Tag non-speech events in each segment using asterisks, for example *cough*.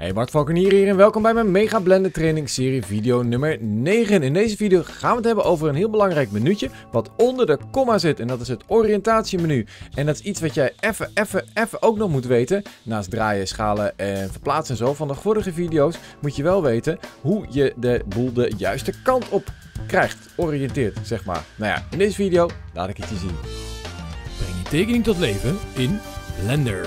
Hey, Bart Valkenier hier en welkom bij mijn Mega Blender Training Serie video nummer 9. In deze video gaan we het hebben over een heel belangrijk menuutje wat onder de komma zit en dat is het oriëntatiemenu. En dat is iets wat jij even, even, even ook nog moet weten. Naast draaien, schalen en verplaatsen en zo van de vorige video's moet je wel weten hoe je de boel de juiste kant op krijgt, oriënteert zeg maar. Nou ja, in deze video laat ik het je zien. Breng je tekening tot leven in Blender.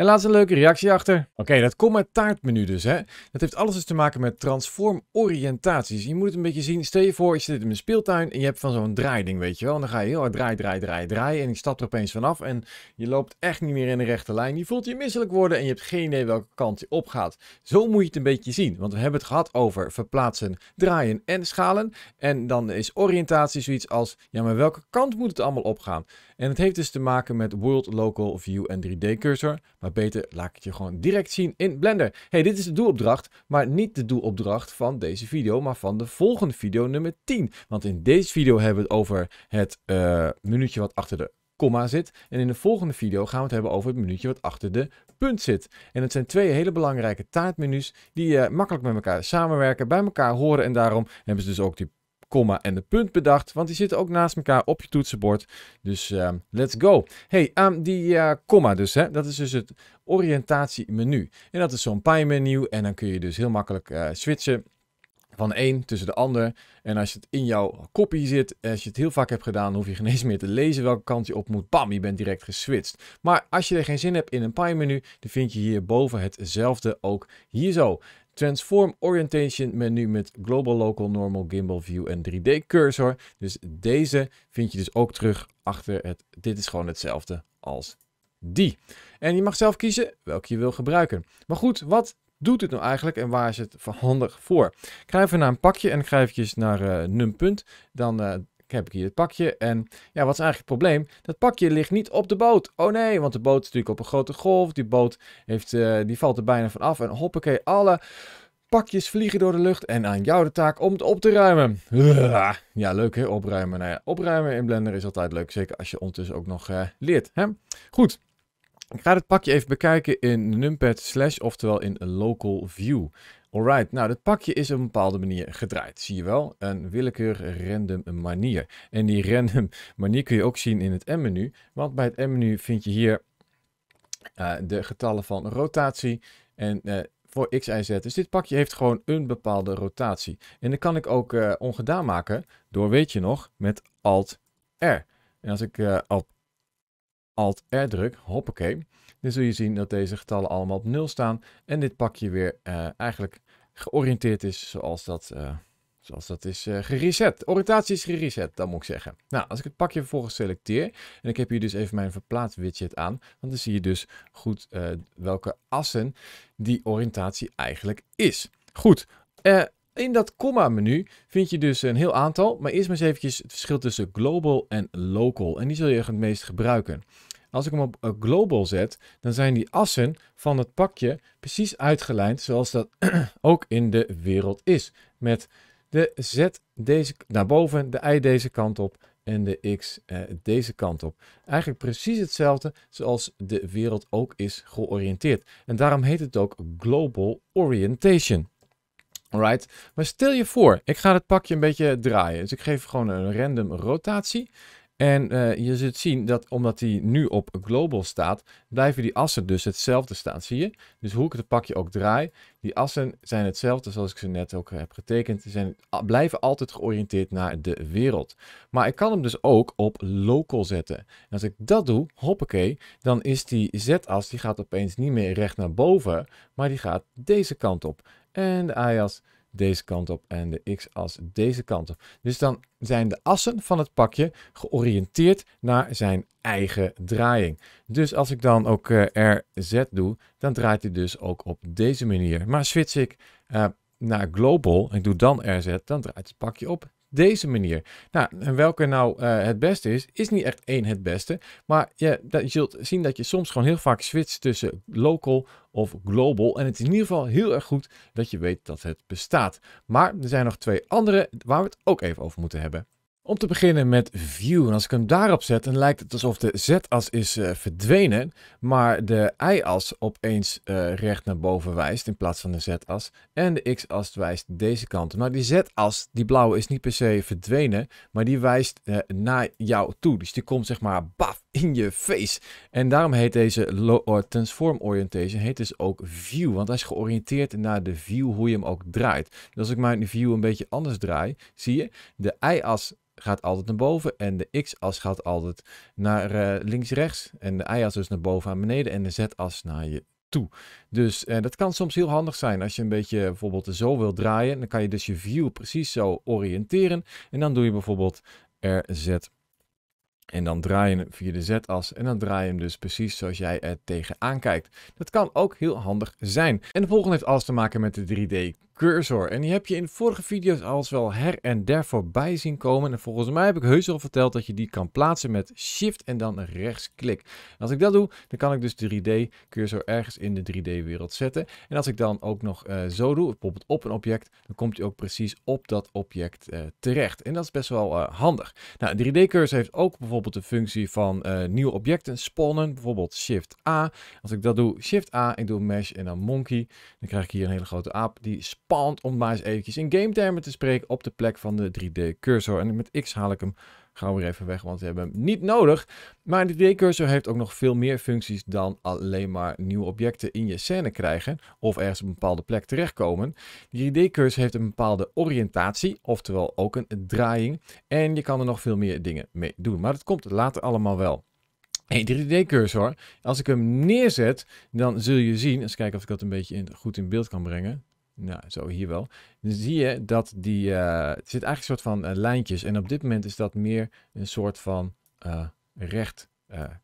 En laat een leuke reactie achter. Oké, dat komt menu taartmenu dus, hè. Dat heeft alles dus te maken met transformoriëntaties. Je moet het een beetje zien. Stel je voor, je zit in een speeltuin en je hebt van zo'n draaiding, weet je wel. En dan ga je heel hard draaien, draaien, draaien, draaien. En ik stap er opeens vanaf en je loopt echt niet meer in de rechte lijn. Je voelt je misselijk worden en je hebt geen idee welke kant je op gaat. Zo moet je het een beetje zien, want we hebben het gehad over verplaatsen, draaien en schalen. En dan is oriëntatie zoiets als, ja, maar welke kant moet het allemaal opgaan? En het heeft dus te maken met World Local View en 3D Cursor. Maar beter laat ik het je gewoon direct zien in Blender. hey, dit is de doelopdracht, maar niet de doelopdracht van deze video, maar van de volgende video nummer 10. Want in deze video hebben we het over het uh, minuutje wat achter de komma zit. En in de volgende video gaan we het hebben over het minuutje wat achter de punt zit. En het zijn twee hele belangrijke taartmenu's die eh, makkelijk met elkaar samenwerken, bij elkaar horen. En daarom hebben ze dus ook die komma en de punt bedacht, want die zitten ook naast elkaar op je toetsenbord. Dus ehm, let's go. hey, aan ehm, die eh, komma dus, hè, dat is dus het oriëntatiemenu. En dat is zo'n pie menu en dan kun je dus heel makkelijk eh, switchen van één tussen de ander. En als je het in jouw kopie zit, als je het heel vaak hebt gedaan, hoef je geen eens meer te lezen welke kant je op moet. Bam, je bent direct geswitcht. Maar als je er geen zin hebt in een pie menu, dan vind je hierboven hetzelfde ook hier zo. Transform Orientation menu met Global Local Normal Gimbal View en 3D cursor. Dus deze vind je dus ook terug achter het. Dit is gewoon hetzelfde als die. En je mag zelf kiezen welke je wil gebruiken. Maar goed, wat doet het nou eigenlijk en waar is het handig voor? Ik ga even naar een pakje en ik ga naar uh, num. Dan eh, heb ik hier het pakje. En ja, wat is eigenlijk het probleem? Dat pakje ligt niet op de boot. Oh nee, want de boot is natuurlijk op een grote golf. Die boot heeft, eh, die valt er bijna van af. En hoppakee, alle pakjes vliegen door de lucht. En aan jou de taak om het op te ruimen. Ja, leuk hè, opruimen. Nou ja, opruimen in Blender is altijd leuk. Zeker als je ondertussen ook nog eh, leert. Hè? Goed. Ik ga het pakje even bekijken in numpad slash, oftewel in local view. Alright, nou dat pakje is op een bepaalde manier gedraaid, zie je wel? Een willekeur random manier. En die random manier kun je ook zien in het M-menu, want bij het M-menu vind je hier eh, de getallen van rotatie en eh, voor X, Y, Z. Dus dit pakje heeft gewoon een bepaalde rotatie. En dat kan ik ook eh, ongedaan maken door, weet je nog, met Alt-R. En als ik Alt Alt-R druk, hoppakee, dan zul je zien dat deze getallen allemaal op 0 staan. En dit pakje weer eh, eigenlijk georiënteerd is zoals dat, eh, zoals dat is uh, gereset. Oriëntatie is gereset, dat moet ik zeggen. Nou, als ik het pakje vervolgens selecteer, en ik heb hier dus even mijn verplaatst widget aan, dan zie je dus goed welke assen die oriëntatie eigenlijk is. Goed, in dat comma menu vind je dus een heel aantal, maar eerst maar eens eventjes het verschil tussen global en local. En die zul je het meest gebruiken. Als ik hem op eh, global zet, dan zijn die assen van het pakje precies uitgelijnd zoals dat *clears throat* ook in de wereld is. Met de Z deze, naar boven, de Y deze kant op en de X eh, deze kant op. Eigenlijk precies hetzelfde zoals de wereld ook is georiënteerd. En daarom heet het ook Global Orientation. Alright, maar stel je voor, ik ga het pakje een beetje draaien. Dus ik geef gewoon een random rotatie. En eh, je zult zien dat omdat die nu op global staat, blijven die assen dus hetzelfde staan. Zie je? Dus hoe ik het pakje ook draai, die assen zijn hetzelfde zoals ik ze net ook heb getekend. Ze zijn, blijven altijd georiënteerd naar de wereld. Maar ik kan hem dus ook op local zetten. En als ik dat doe, hoppakee, dan is die z-as, die gaat opeens niet meer recht naar boven, maar die gaat deze kant op. En de y-as deze kant op en de x-as deze kant op. Dus dan zijn de assen van het pakje georiënteerd naar zijn eigen draaiing. Dus als ik dan ook eh, RZ doe, dan draait hij dus ook op deze manier. Maar switch ik eh, naar global en ik doe dan RZ, dan draait het pakje op deze manier. Nou, en welke nou eh, het beste is, is niet echt één het beste. Maar je, dat, je zult zien dat je soms gewoon heel vaak switcht tussen local of global. En het is in ieder geval heel erg goed dat je weet dat het bestaat. Maar er zijn nog twee andere waar we het ook even over moeten hebben. Om te beginnen met View. En als ik hem daarop zet, dan lijkt het alsof de Z-as is eh, verdwenen, maar de Y-as opeens eh, recht naar boven wijst in plaats van de Z-as. En de X-as wijst deze kant. Maar nou, die Z-as, die blauwe, is niet per se verdwenen, maar die wijst eh, naar jou toe. Dus die komt zeg maar, baf, in je face. En daarom heet deze Transform Orientation heet dus ook View. Want hij is georiënteerd naar de view, hoe je hem ook draait. Dus als ik mijn view een beetje anders draai, zie je de y-as gaat altijd naar boven en de x-as gaat altijd naar eh, links-rechts. En de y-as dus naar boven en beneden en de z-as naar je toe. Dus eh, dat kan soms heel handig zijn als je een beetje bijvoorbeeld zo wil draaien. Dan kan je dus je view precies zo oriënteren. En dan doe je bijvoorbeeld RZ en dan draai je hem via de z-as en dan draai je hem dus precies zoals jij er tegenaan kijkt. Dat kan ook heel handig zijn. En de volgende heeft alles te maken met de 3D cursor. En die heb je in vorige video's al wel her en der voorbij zien komen. En volgens mij heb ik heus al verteld dat je die kan plaatsen met shift en dan rechtsklik. En als ik dat doe, dan kan ik dus de 3D cursor ergens in de 3D wereld zetten. En als ik dan ook nog eh, zo doe, bijvoorbeeld op een object, dan komt hij ook precies op dat object eh, terecht. En dat is best wel eh, handig. Nou, de 3D cursor heeft ook bijvoorbeeld de functie van nieuwe objecten spawnen. Bijvoorbeeld shift A. Als ik dat doe, shift A, ik doe mesh en dan monkey. Dan krijg ik hier een hele grote aap die spawnt Pand, om maar eens eventjes in game termen te spreken, op de plek van de 3D-cursor. En met X haal ik hem gauw weer even weg, want we hebben hem niet nodig. Maar de 3D-cursor heeft ook nog veel meer functies dan alleen maar nieuwe objecten in je scène krijgen of ergens op een bepaalde plek terechtkomen. De 3D-cursor heeft een bepaalde oriëntatie, oftewel ook een draaiing. En je kan er nog veel meer dingen mee doen, maar dat komt later allemaal wel. Hey, 3D-cursor, als ik hem neerzet, dan zul je zien, eens kijken of ik dat een beetje goed in beeld kan brengen nou zo hier wel. Dan zie je dat die, het eh, zit eigenlijk een soort van eh, lijntjes. En op dit moment is dat meer een soort van eh, recht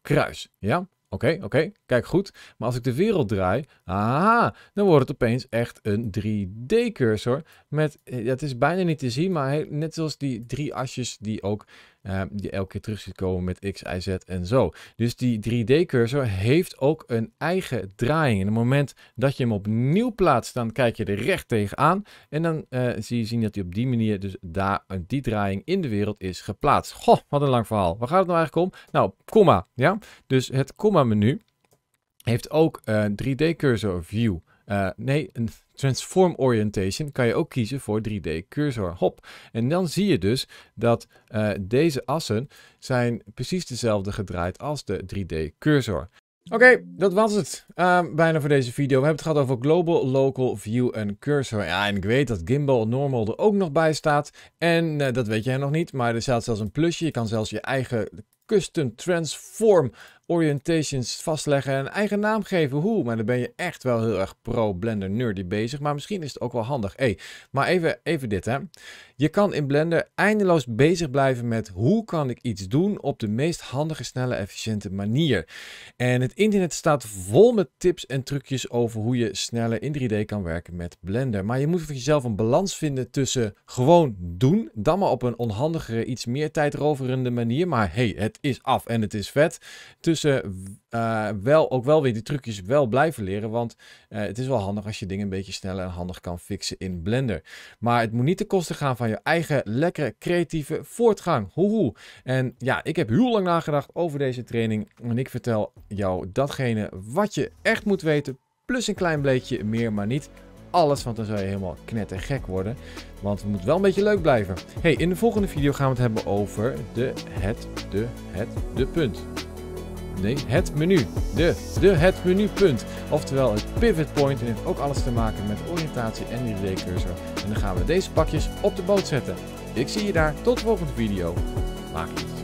kruis. Ja, oké, oké, kijk goed. Maar als ik de wereld draai, aha, dan wordt het opeens echt een 3D-cursor. Met, het is bijna niet te zien, maar net zoals die drie asjes die ook uh, die elke keer terug ziet komen met X, Y, Z en zo. Dus die 3D-cursor heeft ook een eigen draaiing. En op het moment dat je hem opnieuw plaatst, dan kijk je er recht tegenaan. En dan eh, zie je zien dat hij op die manier dus daar eh, die draaiing in de wereld is geplaatst. Goh, wat een lang verhaal. Waar gaat het nou eigenlijk om? Nou, komma, ja. Dus het komma-menu heeft ook een 3D-cursor view eh, nee, een transform orientation kan je ook kiezen voor 3D cursor. Hop. En dan zie je dus dat eh, deze assen zijn precies dezelfde gedraaid als de 3D cursor. Oké, dat was het. Eh, bijna voor deze video. We hebben het gehad over Global, Local, View en Cursor. Ja, en ik weet dat Gimbal Normal er ook nog bij staat. En dat weet jij nog niet, maar er staat zelfs een plusje. Je kan zelfs je eigen custom transform orientations vastleggen en eigen naam geven. Hoe? Maar dan ben je echt wel heel erg pro Blender nerdy bezig. Maar misschien is het ook wel handig. Hey, maar even, even dit hè. Je kan in Blender eindeloos bezig blijven met hoe kan ik iets doen op de meest handige, snelle, efficiënte manier. En het internet staat vol met tips en trucjes over hoe je sneller in 3D kan werken met Blender. Maar je moet voor jezelf een balans vinden tussen gewoon doen, dan maar op een onhandigere, iets meer tijdroverende manier. Maar hey, het is af en het is vet. Tussen ondertussen eh, wel, ook wel weer die trucjes wel blijven leren. Want eh, het is wel handig als je dingen een beetje sneller en handig kan fixen in Blender. Maar het moet niet ten koste gaan van je eigen lekkere creatieve voortgang. Hoehoe. En ja, ik heb heel lang nagedacht over deze training. En ik vertel jou datgene wat je echt moet weten. Plus een klein beetje meer, maar niet alles, want dan zou je helemaal knettergek worden. Want we moeten wel een beetje leuk blijven. hey, in de volgende video gaan we het hebben over de, het, de, het, de punt nee, het menu. De, de het menu punt Oftewel het pivot point en heeft ook alles te maken met oriëntatie en die recursor. En dan gaan we deze pakjes op de boot zetten. Ik zie je daar, tot de volgende video. Maak iets.